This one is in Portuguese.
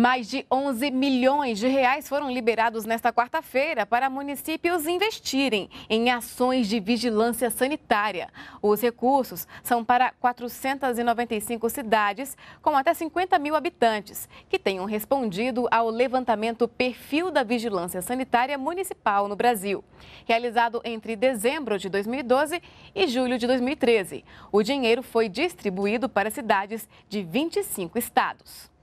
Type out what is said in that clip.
Mais de 11 milhões de reais foram liberados nesta quarta-feira para municípios investirem em ações de vigilância sanitária. Os recursos são para 495 cidades com até 50 mil habitantes que tenham respondido ao levantamento Perfil da Vigilância Sanitária Municipal no Brasil, realizado entre dezembro de 2012 e julho de 2013. O dinheiro foi distribuído para cidades de 25 estados.